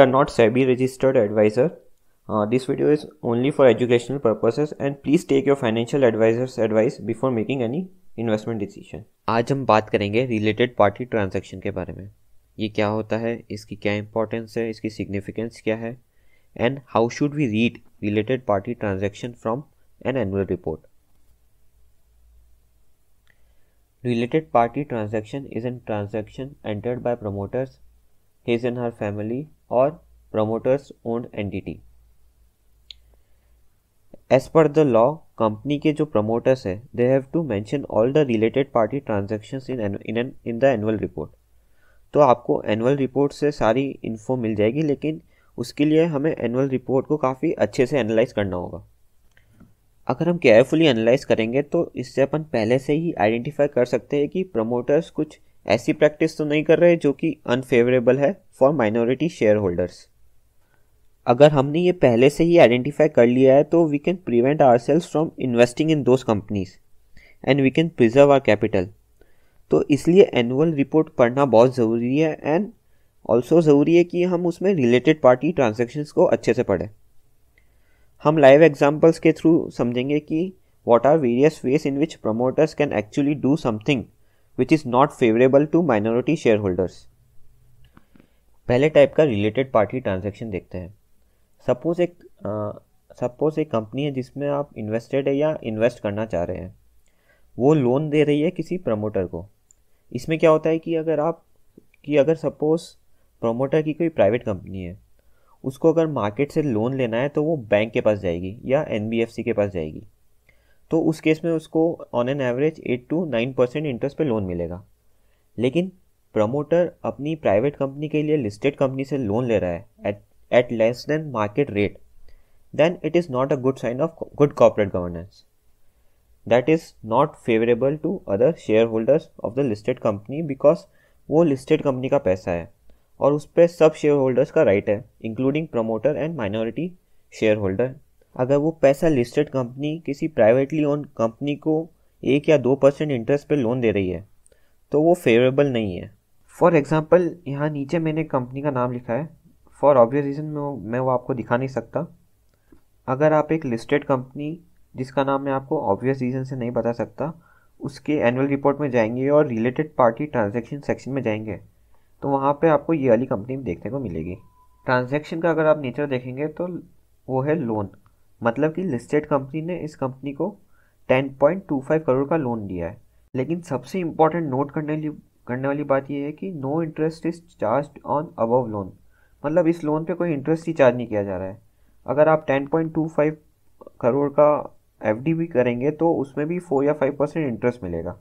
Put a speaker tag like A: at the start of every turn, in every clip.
A: They are not SEBI registered advisor. Uh, this video is only for educational purposes and please take your financial advisor's advice before making any investment decision. आज हम बात करेंगे related party transaction के बारे में ये क्या होता है इसकी क्या importance है इसकी significance क्या है and how should we read related party transaction from an annual report. Related party transaction is a transaction entered by promoters, his and her family, और promoters owned entity as per the law company के जो promoters है they have to mention all the related party transaction in in in the annual report तो आपको annual report से सारी info मिल जाएगी लेकिन उसके लिए हमें एनुअल रिपोर्ट को काफ़ी अच्छे से एनालाइज करना होगा अगर हम केयरफुली एनालाइज करेंगे तो इससे अपन पहले से ही आइडेंटिफाई कर सकते हैं कि प्रमोटर्स कुछ ऐसी प्रैक्टिस तो नहीं कर रहे जो कि अनफेवरेबल है फॉर माइनॉरिटी शेयर होल्डर्स अगर हमने ये पहले से ही आइडेंटिफाई कर लिया है तो we can prevent our selves from investing in those companies and we can preserve our capital तो इसलिए एनुअल रिपोर्ट पढ़ना बहुत ज़रूरी है एंड ऑल्सो ज़रूरी है कि हम उसमें रिलेटेड पार्टी ट्रांजेक्शन्स को अच्छे से पढ़ें हम लाइव एग्जाम्पल्स के थ्रू समझेंगे कि what are various ways in which promoters can actually do something which is not favourable to minority share holders पहले टाइप का रिलेटेड पार्टी ट्रांजेक्शन देखते हैं सपोज एक सपोज एक कंपनी है जिसमें आप इन्वेस्टेड है या इन्वेस्ट करना चाह रहे हैं वो लोन दे रही है किसी प्रमोटर को इसमें क्या होता है कि अगर आप कि अगर सपोज प्रमोटर की कोई प्राइवेट कंपनी है उसको अगर मार्केट से लोन लेना है तो वो बैंक के पास जाएगी या एन के पास जाएगी तो उस केस में उसको on an average eight to nine percent interest पे लोन मिलेगा लेकिन प्रमोटर अपनी प्राइवेट कंपनी के लिए लिस्टेड कंपनी से लोन ले रहा है at at less than market rate then it is not a good sign of good corporate governance that is not favourable to other share holders of the listed company because वो listed company का पैसा है और उस पर सब share holders का right है including promoter and minority share holder अगर वो पैसा लिस्टेड कंपनी किसी प्राइवेटली ओन कंपनी को एक या दो परसेंट इंटरेस्ट पर लोन दे रही है तो वो फेवरेबल नहीं है फॉर एग्ज़ाम्पल यहाँ नीचे मैंने कंपनी का नाम लिखा है फॉर ऑब्वियस रीज़न में मैं वो आपको दिखा नहीं सकता अगर आप एक लिस्टेड कंपनी जिसका नाम मैं आपको ऑब्वियस रीज़न से नहीं बता सकता उसके एनुअल रिपोर्ट में जाएंगे और रिलेटेड पार्टी ट्रांजेक्शन सेक्शन में जाएंगे तो वहाँ पर आपको ये वाली कंपनी देखने को मिलेगी ट्रांजेक्शन का अगर आप नेचर देखेंगे तो वो है लोन मतलब कि लिस्टेड कंपनी ने इस कंपनी को 10.25 करोड़ का लोन दिया है लेकिन सबसे इम्पोर्टेंट नोट करने करने वाली बात यह है कि no interest is charge on above loan मतलब इस लोन पे कोई इंटरेस्ट ही चार्ज नहीं किया जा रहा है अगर आप 10.25 करोड़ का एफ भी करेंगे तो उसमें भी फोर या फाइव परसेंट इंटरेस्ट मिलेगा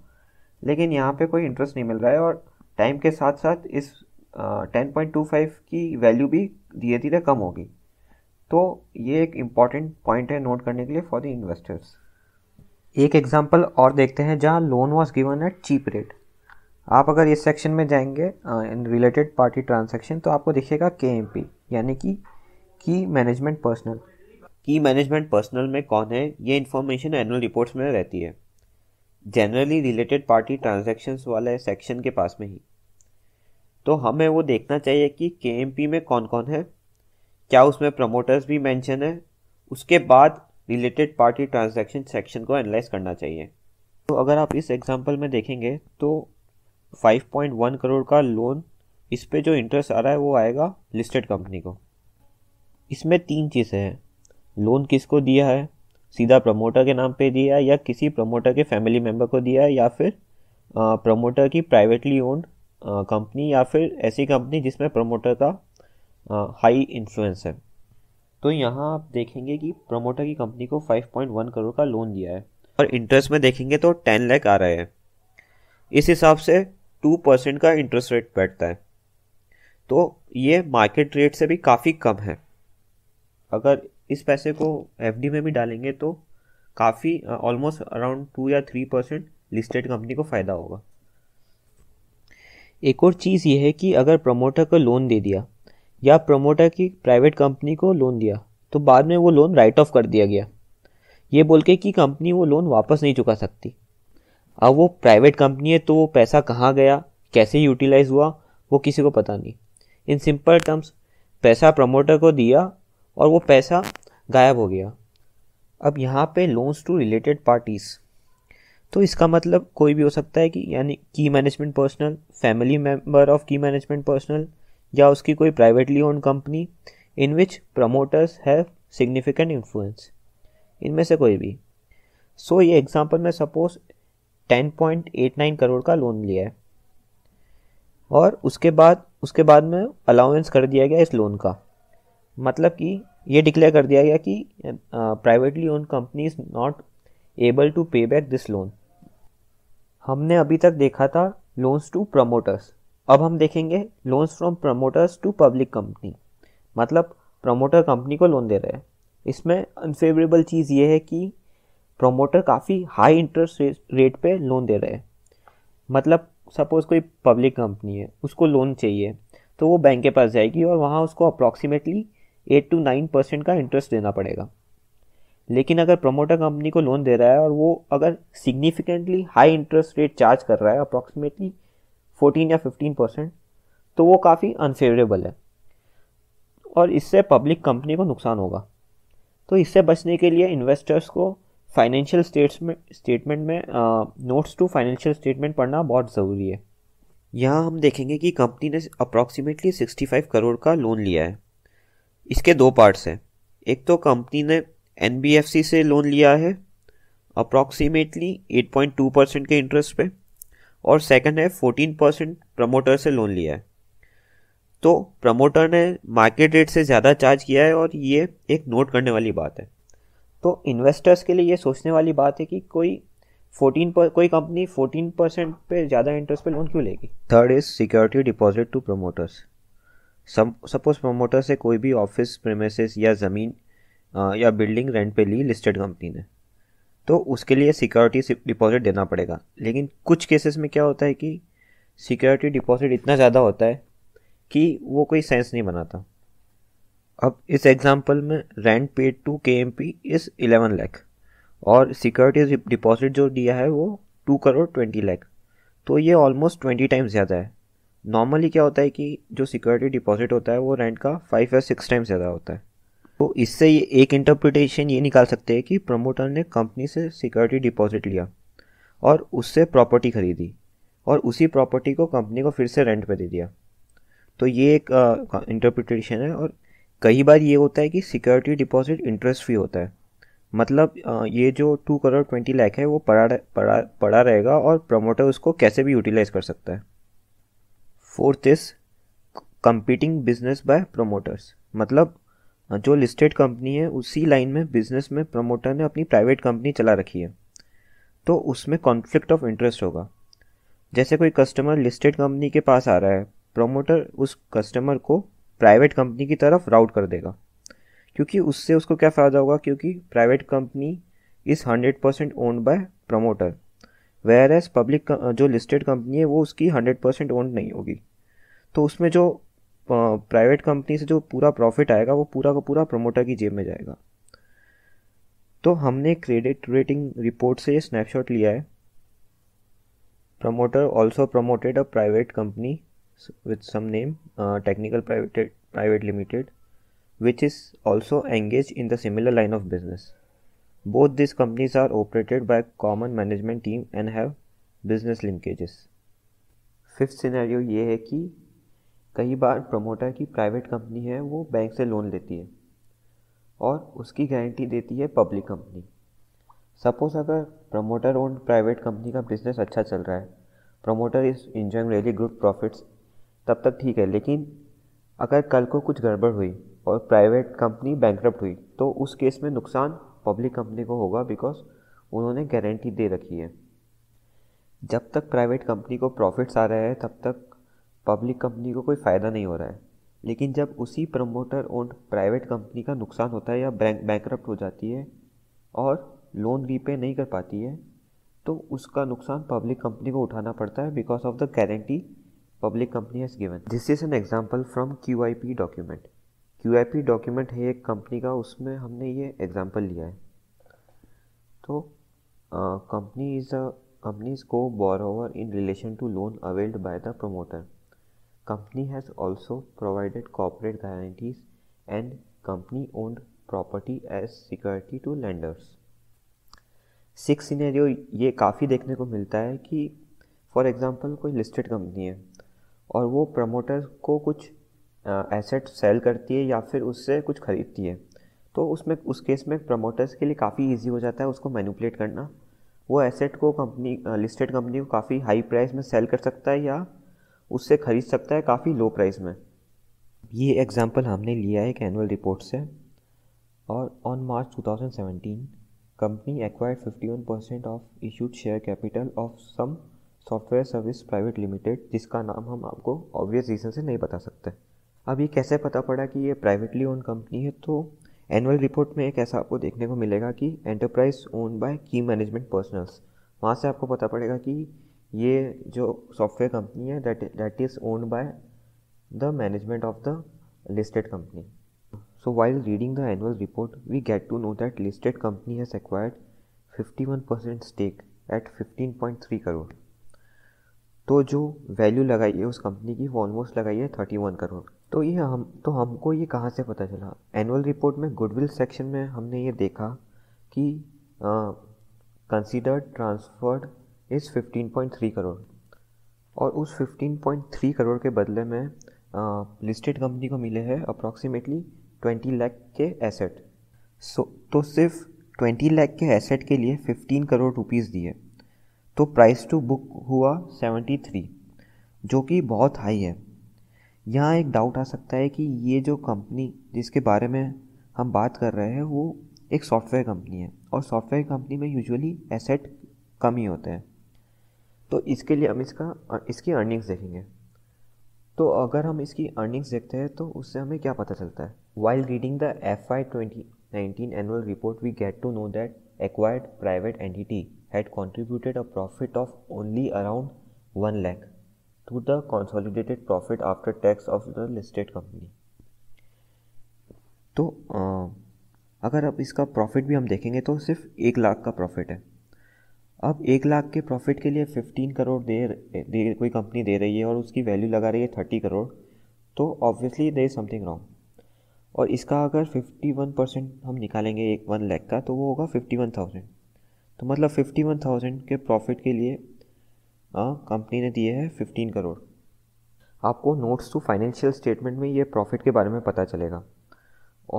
A: लेकिन यहाँ पे कोई इंटरेस्ट नहीं मिल रहा है और टाइम के साथ साथ इस टेन पॉइंट टू फाइव की वैल्यू भी धीरे धीरे कम होगी तो ये एक इम्पॉर्टेंट पॉइंट है नोट करने के लिए फॉर द इन्वेस्टर्स एक एग्जांपल और देखते हैं जहाँ loan was given at cheap rate आप अगर इस सेक्शन में जाएंगे इन रिलेटेड पार्टी ट्रांजेक्शन तो आपको दिखेगा के यानी कि key management personnel key management personnel में कौन है ये इन्फॉर्मेशन एनुअल रिपोर्ट्स में रहती है जनरली रिलेटेड पार्टी ट्रांजेक्शन वाले सेक्शन के पास में ही तो हमें वो देखना चाहिए कि के में कौन कौन है क्या उसमें प्रमोटर्स भी मेंशन है उसके बाद रिलेटेड पार्टी ट्रांजैक्शन सेक्शन को एनालाइज करना चाहिए तो अगर आप इस एग्जांपल में देखेंगे तो 5.1 करोड़ का लोन इस पर जो इंटरेस्ट आ रहा है वो आएगा लिस्टेड कंपनी को इसमें तीन चीज़ें हैं लोन किसको दिया है सीधा प्रमोटर के नाम पे दिया है या किसी प्रमोटर के फैमिली मेम्बर को दिया है या फिर प्रमोटर की प्राइवेटली ओन्ड कंपनी या फिर ऐसी कंपनी जिसमें प्रमोटर का हाई इन्फ्लुएंस है तो यहाँ आप देखेंगे कि प्रमोटर की कंपनी को 5.1 करोड़ का लोन दिया है और इंटरेस्ट में देखेंगे तो 10 लाख आ रहा है इस हिसाब से 2 परसेंट का इंटरेस्ट रेट बैठता है तो ये मार्केट रेट से भी काफ़ी कम है अगर इस पैसे को एफ में भी डालेंगे तो काफ़ी ऑलमोस्ट अराउंड टू या थ्री परसेंट लिस्टेड कंपनी को फ़ायदा होगा एक और चीज़ यह है कि अगर प्रमोटर को लोन दे दिया या प्रमोटर की प्राइवेट कंपनी को लोन दिया तो बाद में वो लोन राइट ऑफ कर दिया गया ये बोल के कि कंपनी वो लोन वापस नहीं चुका सकती अब वो प्राइवेट कंपनी है तो वो पैसा कहाँ गया कैसे यूटिलाइज हुआ वो किसी को पता नहीं इन सिंपल टर्म्स पैसा प्रमोटर को दिया और वो पैसा गायब हो गया अब यहाँ पे लोन्स टू रिलेटेड पार्टीज़ तो इसका मतलब कोई भी हो सकता है कि यानी key management personnel family member of key management personnel या उसकी कोई privately owned company in which promoters have significant influence इनमें से कोई भी सो so, ये एग्जांपल में सपोज 10.89 करोड़ का लोन लिया है और उसके बाद उसके बाद में अलाउंस कर दिया गया इस लोन का मतलब कि ये डिक्लेयर कर दिया गया कि privately own company is not able to pay back this loan हमने अभी तक देखा था लोन्स टू प्रमोटर्स अब हम देखेंगे loans from promoters to public company मतलब प्रमोटर कंपनी को लोन दे रहे हैं इसमें अनफेवरेबल चीज़ ये है कि प्रमोटर काफ़ी हाई इंटरेस्ट रेट पे लोन दे रहे हैं मतलब सपोज़ कोई पब्लिक कंपनी है उसको लोन चाहिए तो वो बैंक के पास जाएगी और वहाँ उसको approximately eight to nine percent का इंटरेस्ट देना पड़ेगा लेकिन अगर प्रमोटर कंपनी को लोन दे रहा है और वो अगर significantly high interest rate charge कर रहा है अप्रॉक्सीमेटली 14 या 15 परसेंट तो वो काफ़ी अनफेवरेबल है और इससे पब्लिक कंपनी को नुकसान होगा तो इससे बचने के लिए इन्वेस्टर्स को फाइनेंशियल स्टेट्स में स्टेटमेंट में नोट्स टू फाइनेंशियल स्टेटमेंट पढ़ना बहुत ज़रूरी है यहाँ हम देखेंगे कि कंपनी ने अप्रॉक्सीमेटली 65 करोड़ का लोन लिया है इसके दो पार्ट्स हैं एक तो कंपनी ने एन से लोन लिया है अप्रॉक्सीमेटली 8.2 परसेंट के इंटरेस्ट पे और सेकंड है फोर्टीन परसेंट प्रमोटर से लोन लिया है तो प्रमोटर ने मार्केट रेट से ज़्यादा चार्ज किया है और ये एक नोट करने वाली बात है तो इन्वेस्टर्स के लिए ये सोचने वाली बात है कि कोई फोर्टीन पर कोई कंपनी फोर्टीन परसेंट पे ज़्यादा इंटरेस्ट पे लोन क्यों लेगी third is security deposit to promoters suppose promoter से कोई भी ऑफिस प्रेमिस या ज़मीन या बिल्डिंग रेंट पे ली लिस्टेड कंपनी ने तो उसके लिए सिक्योरिटी डिपॉजिट देना पड़ेगा लेकिन कुछ केसेस में क्या होता है कि सिक्योरिटी डिपॉजिट इतना ज़्यादा होता है कि वो कोई सेंस नहीं बनाता अब इस एग्ज़ाम्पल में rent paid to K M P is eleven lakh और सिक्योरिटी डिपॉजिट जो दिया है वो टू करोड़ ट्वेंटी लैख तो ये ऑलमोस्ट ट्वेंटी टाइम्स ज़्यादा है नॉर्मली क्या होता है कि जो सिक्योरिटी डिपॉजिट होता है वो रेंट का फाइव या सिक्स टाइम्स ज़्यादा होता है तो इससे ये एक इंटरप्रिटेशन ये निकाल सकते हैं कि प्रमोटर ने कंपनी से सिक्योरिटी डिपॉजिट लिया और उससे प्रॉपर्टी खरीदी और उसी प्रॉपर्टी को कंपनी को फिर से रेंट पर दे दिया तो ये एक इंटरप्रिटेशन uh, है और कई बार ये होता है कि सिक्योरिटी डिपॉजिट इंटरेस्ट फ्री होता है मतलब uh, ये जो टू करोड़ ट्वेंटी लाख है वो पड़ा पड़ा पड़ा रहेगा और प्रमोटर उसको कैसे भी यूटिलाइज कर सकता है fourth is competing business by promoters मतलब हाँ, जो लिस्टेड कंपनी है उसी लाइन में बिजनेस में प्रमोटर ने अपनी प्राइवेट कंपनी चला रखी है तो उसमें कॉन्फ्लिक्ट ऑफ इंटरेस्ट होगा जैसे कोई कस्टमर लिस्टेड कंपनी के पास आ रहा है प्रमोटर उस कस्टमर को प्राइवेट कंपनी की तरफ राउट कर देगा क्योंकि उससे उसको क्या फ़ायदा होगा क्योंकि private company is hundred percent owned by promoter whereas public जो लिस्टेड कंपनी है वो उसकी हंड्रेड परसेंट ओन्ड नहीं होगी तो उसमें जो प्राइवेट कंपनी से जो पूरा प्रॉफिट आएगा वो पूरा का पूरा प्रमोटर की जेब में जाएगा तो हमने क्रेडिट रेटिंग रिपोर्ट से ये स्नैपशॉट लिया है promoter also promoted a private company with some name technical private private limited which is also engage in the similar line of business both this companies are operated by common management team and have business linkages fifth scenario ये है कि कई बार promoter की private company है वो bank से loan लेती है और उसकी गारंटी देती है पब्लिक कंपनी सपोज़ अगर प्रमोटर ओन प्राइवेट कंपनी का बिजनेस अच्छा चल रहा है promoter is enjoying really good profits तब तक ठीक है लेकिन अगर कल को कुछ गड़बड़ हुई और प्राइवेट कंपनी बैंक्रप्ट हुई तो उस केस में नुकसान पब्लिक कंपनी को होगा बिकॉज उन्होंने गारंटी दे रखी है जब तक प्राइवेट कंपनी को प्रॉफिट्स आ रहे हैं तब तक पब्लिक कंपनी को कोई फ़ायदा नहीं हो रहा है लेकिन जब उसी प्रमोटर ओन्ड प्राइवेट कंपनी का नुकसान होता है या बैंक बैंक्रप्ट हो जाती है और लोन रीपे नहीं कर पाती है तो उसका नुकसान पब्लिक कंपनी को उठाना पड़ता है because of the guarantee public company has given this is an example from Q I P document Q I P document है एक कंपनी का उसमें हमने ये एग्ज़ाम्पल लिया है तो कंपनी इज़ अ कंपनीज को borrower in relation to loan availed by the promoter Company has also provided corporate guarantees and company-owned property as security to lenders six scenario ये काफ़ी देखने को मिलता है कि फॉर एग्ज़ाम्पल कोई लिस्टेड कंपनी है और वो प्रमोटर को कुछ एसेट सेल करती है या फिर उससे कुछ ख़रीदती है तो उसमें उस केस में प्रमोटर्स के लिए काफ़ी इजी हो जाता है उसको मैनिपुलेट करना वो एसेट को कंपनी लिस्टेड कंपनी को काफ़ी हाई प्राइस में सेल कर सकता है या उससे ख़रीद सकता है काफ़ी लो प्राइस में ये एग्ज़ाम्पल हमने लिया है एक एनुअल रिपोर्ट से और on March 2017 company acquired 51 percent of issued share capital of some software service private limited जिसका नाम हम आपको ऑब्वियस रीज़न से नहीं बता सकते अब ये कैसे पता पड़ा कि ये प्राइवेटली ओन कंपनी है तो एनुअल रिपोर्ट में एक ऐसा आपको देखने को मिलेगा कि enterprise own by key management personnels वहाँ से आपको पता पड़ेगा कि ये जो सॉफ्टवेयर कंपनी है that that is owned by the management of the listed company so reading the annual report we get to know that listed company has acquired fifty one percent stake at fifteen point three crore तो जो value लगाई है उस company की वो almost लगाई है thirty one crore तो ये हम तो हमको ये कहाँ से पता चला एनुअल रिपोर्ट में गुडविल सेक्शन में हमने ये देखा कि कंसिडर्ड ट्रांसफर्ड इज़ 15.3 करोड़ और उस 15.3 करोड़ के बदले में लिस्टेड कंपनी को मिले हैं अप्रॉक्सीमेटली 20 लाख के एसेट सो तो सिर्फ 20 लाख के एसेट के लिए 15 करोड़ रुपीस दिए तो प्राइस टू बुक हुआ 73 जो कि बहुत हाई है यहाँ एक डाउट आ सकता है कि ये जो कंपनी जिसके बारे में हम बात कर रहे हैं वो एक सॉफ्टवेयर कंपनी है और सॉफ्टवेयर कंपनी में यूजुअली एसेट कम ही होते हैं तो इसके लिए हम इसका इसकी अर्निंग्स देखेंगे तो अगर हम इसकी अर्निंग्स देखते हैं तो उससे हमें क्या पता चलता है while reading the F I twenty nineteen annual report we get to know that acquired private entity had contributed a profit of only around one lakh to the consolidated profit after tax of the listed company तो आ, अगर अब इसका profit भी हम देखेंगे तो सिर्फ एक लाख का प्रॉफिट है अब एक लाख के प्रॉफिट के लिए फिफ्टीन करोड़ दे, दे कोई कंपनी दे रही है और उसकी वैल्यू लगा रही है थर्टी करोड़ तो obviously there is something wrong और इसका अगर फिफ्टी वन परसेंट हम निकालेंगे एक वन लैख का तो वो होगा फिफ्टी वन थाउजेंड तो मतलब फिफ्टी वन थाउजेंड के प्रॉफिट के लिए कंपनी ने दिए हैं फिफ्टीन करोड़ आपको नोट्स टू फाइनेंशियल स्टेटमेंट में ये प्रॉफिट के बारे में पता चलेगा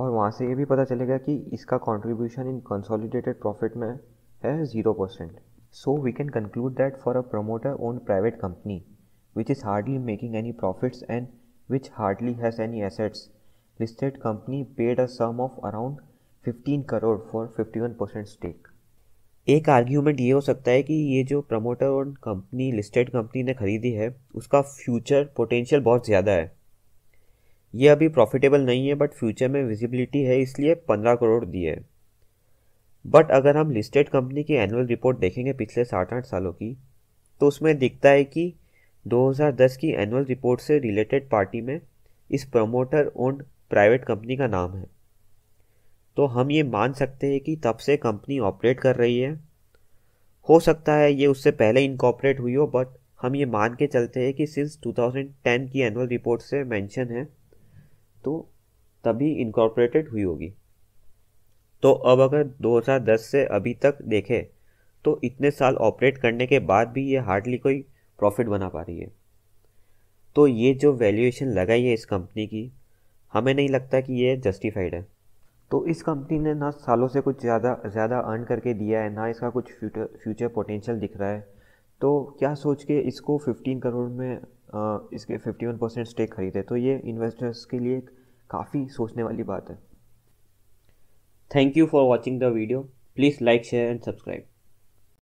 A: और वहाँ से ये भी पता चलेगा कि इसका कॉन्ट्रीब्यूशन इन कंसोलिडेटेड प्रॉफिट में है zero percent So we can conclude that for a promoter owned private company, which is hardly making any profits and which hardly has any assets, listed company paid a sum of around 15 crore for 51 stake एक argument ये हो सकता है कि ये जो promoter और company listed company ने खरीदी है उसका फ्यूचर पोटेंशियल बहुत ज़्यादा है ये अभी प्रॉफिटेबल नहीं है बट फ्यूचर में विजिबिलिटी है इसलिए पंद्रह करोड़ दिए है बट अगर हम लिस्टेड कंपनी की एनुअल रिपोर्ट देखेंगे पिछले साठ आठ सालों की तो उसमें दिखता है कि 2010 की एनुअल रिपोर्ट से रिलेटेड पार्टी में इस प्रमोटर ओन्ड प्राइवेट कंपनी का नाम है तो हम ये मान सकते हैं कि तब से कंपनी ऑपरेट कर रही है हो सकता है ये उससे पहले इनकॉपरेट हुई हो बट हम ये मान के चलते हैं कि सिंस 2010 की एनुअल रिपोर्ट से मेंशन है तो तभी इनकॉपरेटेड हुई होगी तो अब अगर 2010 से अभी तक देखें तो इतने साल ऑपरेट करने के बाद भी ये हार्डली कोई प्रॉफिट बना पा रही है तो ये जो वैल्यूएशन लगाई है इस कंपनी की हमें नहीं लगता कि ये जस्टिफाइड है तो इस कंपनी ने ना सालों से कुछ ज़्यादा ज़्यादा अर्न करके दिया है ना इसका कुछ फ्यूचर फ्यूचर पोटेंशियल दिख रहा है तो क्या सोच के इसको 15 करोड़ में आ, इसके 51 परसेंट स्टेक खरीदे तो ये इन्वेस्टर्स के लिए काफ़ी सोचने वाली बात है Thank you for watching the video. Please like, share and subscribe.